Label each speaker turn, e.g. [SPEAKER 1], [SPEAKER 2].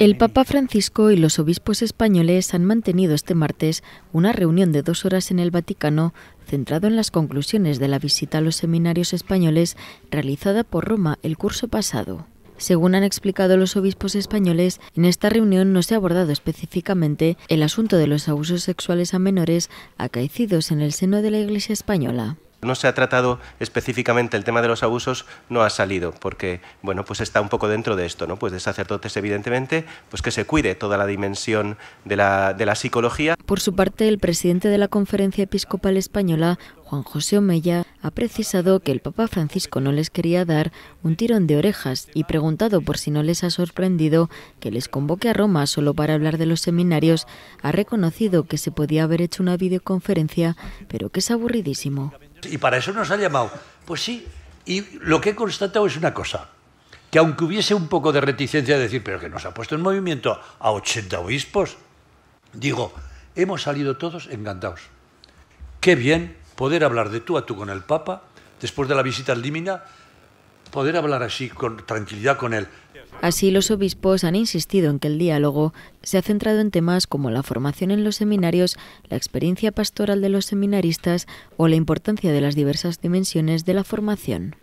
[SPEAKER 1] El Papa Francisco y los obispos españoles han mantenido este martes una reunión de dos horas en el Vaticano centrado en las conclusiones de la visita a los seminarios españoles realizada por Roma el curso pasado. Según han explicado los obispos españoles, en esta reunión no se ha abordado específicamente el asunto de los abusos sexuales a menores acaecidos en el seno de la Iglesia española
[SPEAKER 2] no se ha tratado específicamente el tema de los abusos, no ha salido, porque bueno, pues está un poco dentro de esto, ¿no? Pues de sacerdotes, evidentemente, pues que se cuide toda la dimensión de la, de la psicología.
[SPEAKER 1] Por su parte, el presidente de la Conferencia Episcopal Española, Juan José Omeya, ha precisado que el Papa Francisco no les quería dar un tirón de orejas y preguntado por si no les ha sorprendido que les convoque a Roma solo para hablar de los seminarios, ha reconocido que se podía haber hecho una videoconferencia, pero que es aburridísimo.
[SPEAKER 3] Y para eso nos ha llamado. Pues sí, y lo que he constatado es una cosa, que aunque hubiese un poco de reticencia de decir, pero que nos ha puesto en movimiento a 80 obispos, digo, hemos salido todos encantados. Qué bien poder hablar de tú a tú con el Papa, después de la visita al Límina, poder hablar así con tranquilidad con él.
[SPEAKER 1] Así, los obispos han insistido en que el diálogo se ha centrado en temas como la formación en los seminarios, la experiencia pastoral de los seminaristas o la importancia de las diversas dimensiones de la formación.